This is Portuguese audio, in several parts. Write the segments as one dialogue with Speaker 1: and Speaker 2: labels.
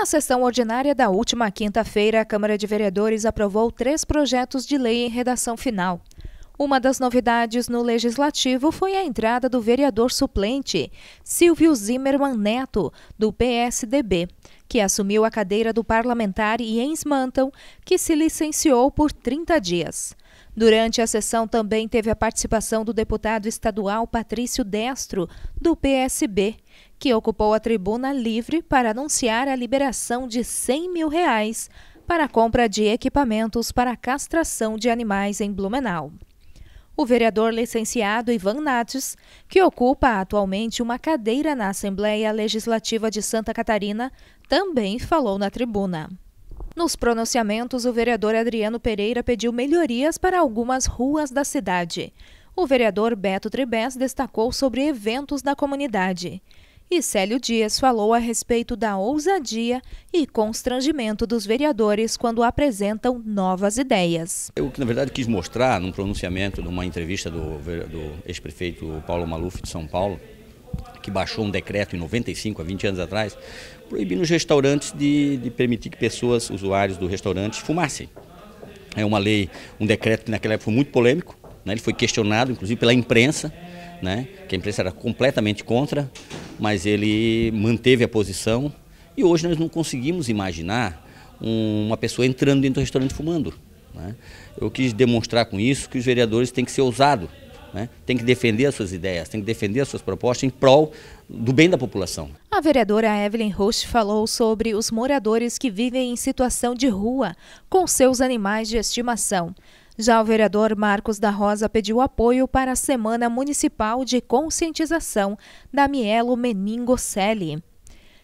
Speaker 1: Na sessão ordinária da última quinta-feira, a Câmara de Vereadores aprovou três projetos de lei em redação final. Uma das novidades no legislativo foi a entrada do vereador suplente, Silvio Zimmermann Neto, do PSDB, que assumiu a cadeira do parlamentar Jens Mantel, que se licenciou por 30 dias. Durante a sessão também teve a participação do deputado estadual Patrício Destro, do PSB, que ocupou a tribuna livre para anunciar a liberação de 100 mil reais para a compra de equipamentos para castração de animais em Blumenau. O vereador licenciado Ivan Nates, que ocupa atualmente uma cadeira na Assembleia Legislativa de Santa Catarina, também falou na tribuna. Nos pronunciamentos, o vereador Adriano Pereira pediu melhorias para algumas ruas da cidade. O vereador Beto Tribés destacou sobre eventos da comunidade. E Célio Dias falou a respeito da ousadia e constrangimento dos vereadores quando apresentam novas ideias. Eu,
Speaker 2: na verdade, quis mostrar num pronunciamento, numa entrevista do, do ex-prefeito Paulo Maluf de São Paulo, que baixou um decreto em 95, há 20 anos atrás, proibindo os restaurantes de, de permitir que pessoas, usuários do restaurante, fumassem. É uma lei, um decreto que naquela época foi muito polêmico, né? ele foi questionado, inclusive, pela imprensa, né? que a imprensa era completamente contra, mas ele manteve a posição e hoje nós não conseguimos imaginar uma pessoa entrando dentro do restaurante fumando. Né? Eu quis demonstrar com isso que os vereadores têm que ser ousados, né? têm que defender as suas ideias, têm que defender as suas propostas em prol do bem da população.
Speaker 1: A vereadora Evelyn Roche falou sobre os moradores que vivem em situação de rua com seus animais de estimação. Já o vereador Marcos da Rosa pediu apoio para a Semana Municipal de Conscientização da Mielo Meningocele.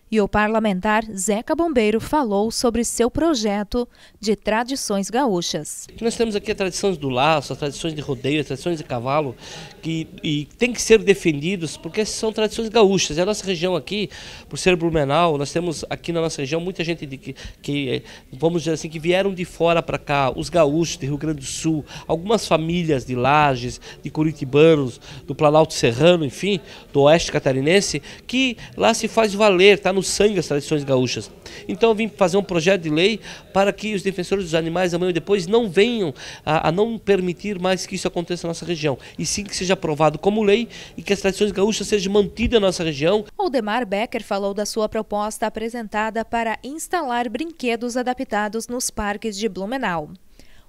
Speaker 1: E o parlamentar Zeca Bombeiro falou sobre seu projeto de tradições gaúchas. Nós temos
Speaker 3: aqui as tradições do laço, as tradições de rodeio, as tradições de cavalo, que e tem que ser defendidos porque são tradições gaúchas. É a nossa região aqui, por ser Blumenau, nós temos aqui na nossa região muita gente de, que, que, eh, vamos dizer assim, que vieram de fora para cá, os gaúchos de Rio Grande do Sul, algumas famílias de Lages, de Curitibanos, do Planalto Serrano, enfim, do Oeste Catarinense, que lá se faz valer, está no sangue as tradições gaúchas. Então eu vim fazer um projeto de lei para que os defensores dos animais amanhã e depois não venham a, a não permitir mais que isso aconteça na nossa região, e sim que seja aprovado como lei e que as tradições gaúchas sejam mantidas na nossa região.
Speaker 1: Aldemar Becker falou da sua proposta apresentada para instalar brinquedos adaptados nos parques de Blumenau.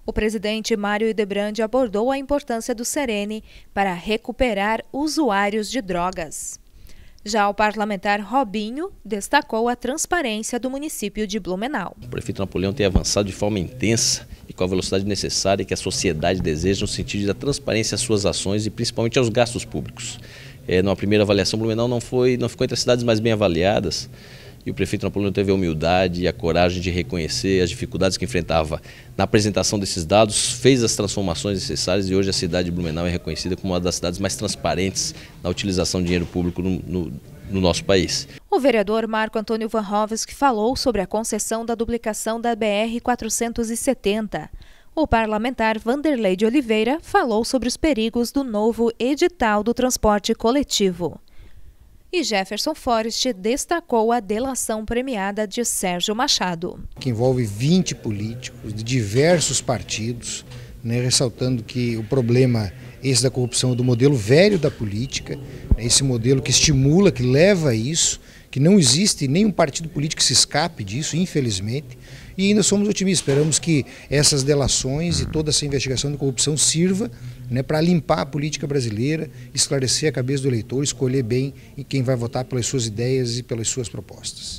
Speaker 1: O presidente Mário Idebrande abordou a importância do Serene para recuperar usuários de drogas. Já o parlamentar Robinho destacou a transparência do município de Blumenau.
Speaker 4: O prefeito Napoleão tem avançado de forma intensa e com a velocidade necessária que a sociedade deseja no sentido da transparência às suas ações e principalmente aos gastos públicos. É, numa primeira avaliação, Blumenau não, foi, não ficou entre as cidades mais bem avaliadas, e o prefeito Napoleão teve a humildade e a coragem de reconhecer as dificuldades que enfrentava na apresentação desses dados, fez as transformações necessárias e hoje a cidade de Blumenau é reconhecida como uma das cidades mais transparentes na utilização de dinheiro público no, no no nosso país.
Speaker 1: O vereador Marco Antônio Van Rovski falou sobre a concessão da duplicação da BR-470. O parlamentar Vanderlei de Oliveira falou sobre os perigos do novo edital do transporte coletivo. E Jefferson Forrest destacou a delação premiada de Sérgio Machado.
Speaker 5: Que envolve 20 políticos de diversos partidos, né, ressaltando que o problema esse da corrupção é do modelo velho da política, né, esse modelo que estimula, que leva a isso, que não existe nenhum partido político que se escape disso, infelizmente. E ainda somos otimistas, esperamos que essas delações e toda essa investigação de corrupção sirva né, para limpar a política brasileira, esclarecer a cabeça do eleitor, escolher bem quem vai votar pelas suas ideias e pelas suas propostas.